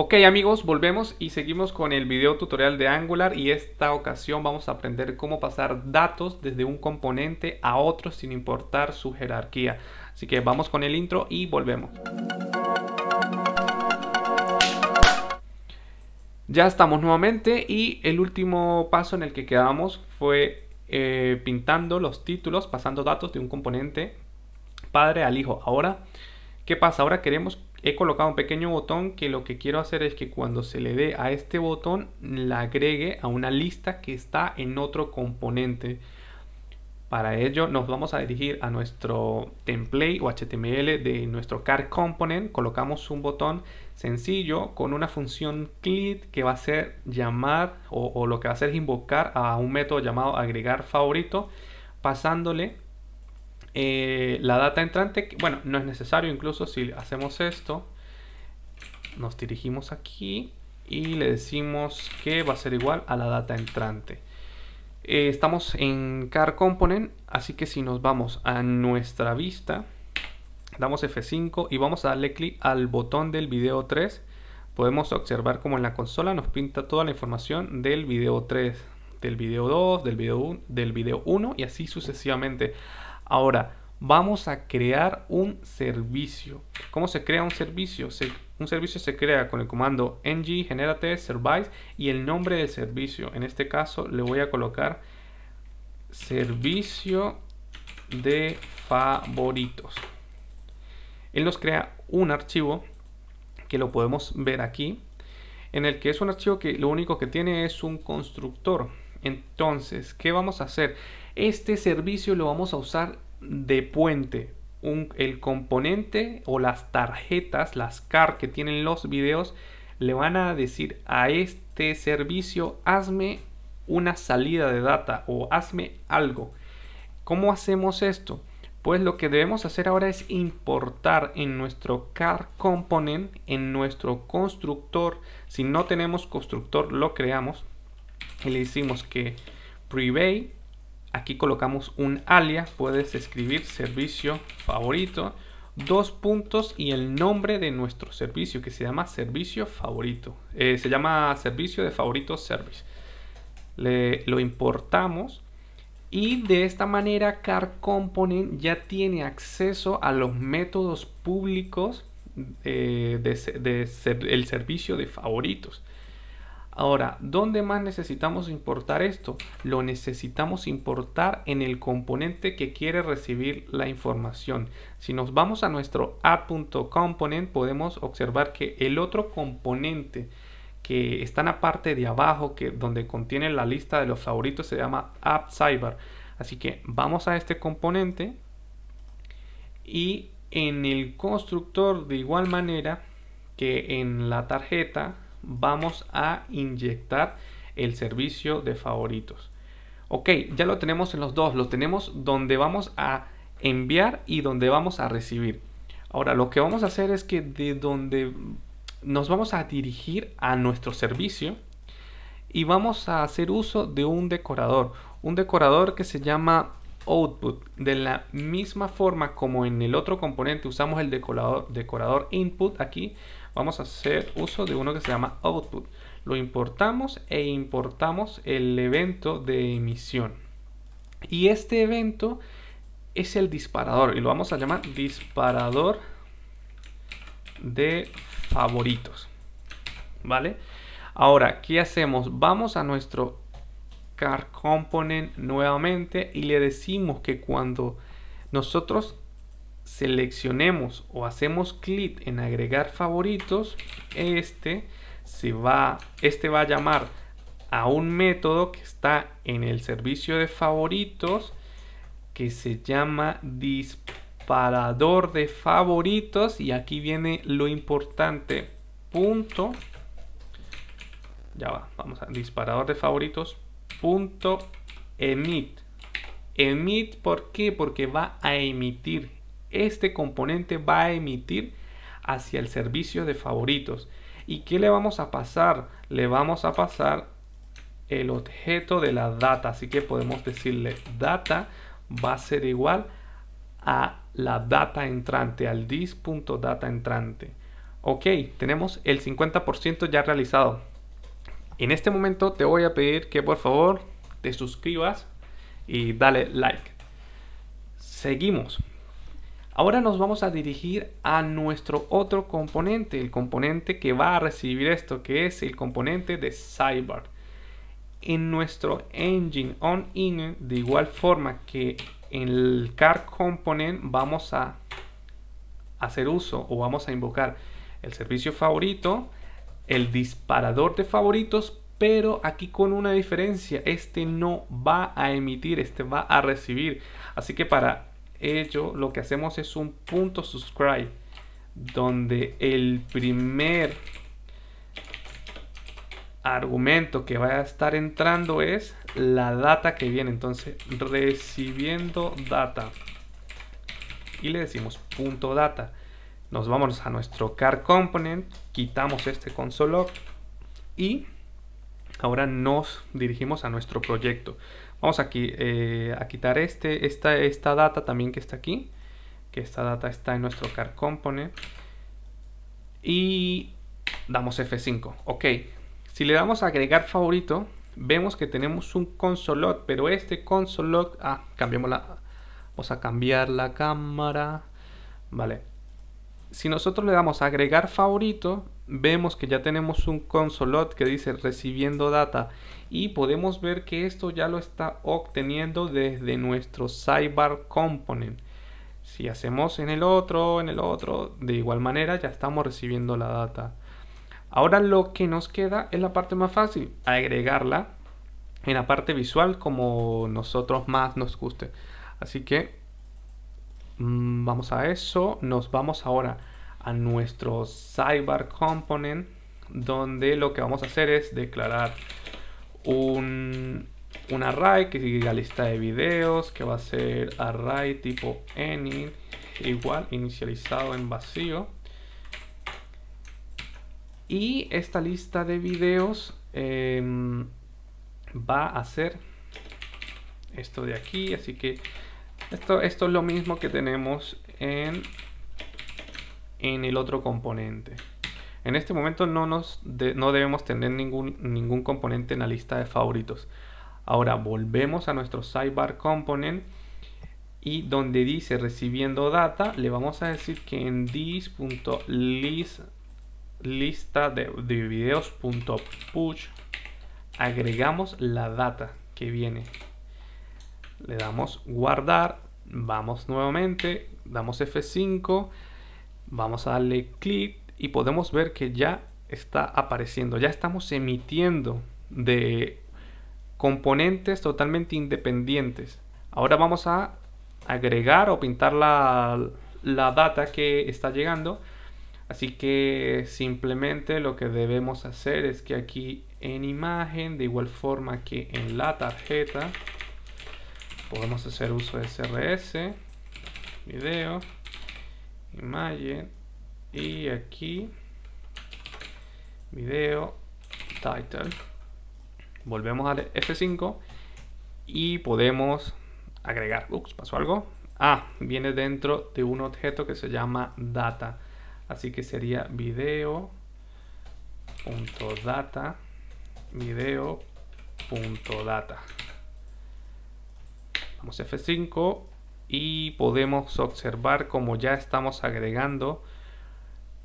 Ok amigos, volvemos y seguimos con el video tutorial de Angular y esta ocasión vamos a aprender cómo pasar datos desde un componente a otro sin importar su jerarquía. Así que vamos con el intro y volvemos. Ya estamos nuevamente y el último paso en el que quedamos fue eh, pintando los títulos, pasando datos de un componente padre al hijo. Ahora, ¿qué pasa? Ahora queremos he colocado un pequeño botón que lo que quiero hacer es que cuando se le dé a este botón la agregue a una lista que está en otro componente. Para ello nos vamos a dirigir a nuestro template o HTML de nuestro car component. Colocamos un botón sencillo con una función click que va a ser llamar o, o lo que va a hacer es invocar a un método llamado agregar favorito pasándole eh, la data entrante, bueno, no es necesario incluso si hacemos esto, nos dirigimos aquí y le decimos que va a ser igual a la data entrante. Eh, estamos en car component, así que si nos vamos a nuestra vista, damos F5 y vamos a darle clic al botón del video 3. Podemos observar como en la consola nos pinta toda la información del video 3, del video 2, del video 1, del video 1 y así sucesivamente Ahora, vamos a crear un servicio. ¿Cómo se crea un servicio? un servicio se crea con el comando ng generate service y el nombre del servicio. En este caso le voy a colocar servicio de favoritos. Él nos crea un archivo que lo podemos ver aquí, en el que es un archivo que lo único que tiene es un constructor. Entonces, ¿qué vamos a hacer? Este servicio lo vamos a usar de puente. el componente o las tarjetas, las CAR que tienen los videos, le van a decir a este servicio, hazme una salida de data o hazme algo. ¿Cómo hacemos esto? Pues lo que debemos hacer ahora es importar en nuestro car component, en nuestro constructor. Si no tenemos constructor, lo creamos le decimos que privé aquí colocamos un alias puedes escribir servicio favorito dos puntos y el nombre de nuestro servicio que se llama servicio favorito eh, se llama servicio de favoritos service le, lo importamos y de esta manera car component ya tiene acceso a los métodos públicos del eh, de, de, servicio de favoritos Ahora, ¿dónde más necesitamos importar esto? Lo necesitamos importar en el componente que quiere recibir la información. Si nos vamos a nuestro app.component podemos observar que el otro componente que está en la parte de abajo que donde contiene la lista de los favoritos se llama app cyber. Así que vamos a este componente y en el constructor de igual manera que en la tarjeta vamos a inyectar el servicio de favoritos. Ok, ya lo tenemos en los dos, lo tenemos donde vamos a enviar y donde vamos a recibir. Ahora, lo que vamos a hacer es que de donde nos vamos a dirigir a nuestro servicio y vamos a hacer uso de un decorador. Un decorador que se llama output. De la misma forma como en el otro componente usamos el decorador, decorador input aquí, vamos a hacer uso de uno que se llama output. Lo importamos e importamos el evento de emisión. Y este evento es el disparador y lo vamos a llamar disparador de favoritos. ¿Vale? Ahora, ¿qué hacemos? Vamos a nuestro car component nuevamente y le decimos que cuando nosotros seleccionemos o hacemos clic en agregar favoritos, este, se va, este va a llamar a un método que está en el servicio de favoritos que se llama disparador de favoritos y aquí viene lo importante punto ya va vamos a disparador de favoritos punto emit emit por qué porque va a emitir este componente va a emitir hacia el servicio de favoritos. ¿Y qué le vamos a pasar? Le vamos a pasar el objeto de la data. Así que podemos decirle data va a ser igual a la data entrante, al dis.data entrante. Ok, tenemos el 50% ya realizado. En este momento te voy a pedir que por favor te suscribas y dale like. Seguimos. Ahora nos vamos a dirigir a nuestro otro componente, el componente que va a recibir esto, que es el componente de Cyber. En nuestro engine on in, de igual forma que en el car component, vamos a hacer uso o vamos a invocar el servicio favorito, el disparador de favoritos, pero aquí con una diferencia, este no va a emitir, este va a recibir. Así que para ello, lo que hacemos es un punto subscribe, donde el primer argumento que va a estar entrando es la data que viene. Entonces, recibiendo data. Y le decimos punto data. Nos vamos a nuestro car component, quitamos este console y Ahora nos dirigimos a nuestro proyecto. Vamos aquí eh, a quitar este, esta, esta data también que está aquí, que esta data está en nuestro car component. Y damos F5. Ok, si le damos a agregar favorito, vemos que tenemos un log, pero este log, ah, la vamos a cambiar la cámara, vale, si nosotros le damos a agregar favorito, vemos que ya tenemos un consolot que dice recibiendo data y podemos ver que esto ya lo está obteniendo desde nuestro sidebar component. Si hacemos en el otro, en el otro, de igual manera ya estamos recibiendo la data. Ahora lo que nos queda es la parte más fácil, agregarla en la parte visual como nosotros más nos guste. Así que Mm, vamos a eso. Nos vamos ahora a nuestro cyber component donde lo que vamos a hacer es declarar un, array que la lista de videos que va a ser array tipo any igual inicializado en vacío y esta lista de videos em, va a ser esto de aquí así que esto, esto es lo mismo que tenemos en, en el otro componente. En este momento no, nos no debemos tener ningún, ningún componente en la lista de favoritos. Ahora volvemos a nuestro sidebar component y donde dice recibiendo data le vamos a decir que en this.list lista de, de videos.push agregamos la data que viene le damos guardar, vamos nuevamente, damos F5, vamos a darle clic y podemos ver que ya está apareciendo, ya estamos emitiendo de componentes totalmente independientes. Ahora vamos a agregar o pintar la, la data que está llegando. Así que simplemente lo que debemos hacer es que aquí en imagen, de igual forma que en la tarjeta, podemos hacer uso de CRS, video, imagen y aquí video title. Volvemos al F5 y podemos agregar. Ups, pasó algo. Ah, viene dentro de un objeto que se llama data. Así que sería video.data. Video.data. data F5 y podemos observar como ya estamos agregando,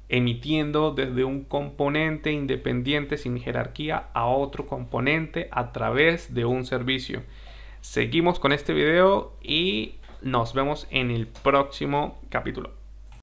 emitiendo desde un componente independiente sin jerarquía a otro componente a través de un servicio. Seguimos con este video y nos vemos en el próximo capítulo.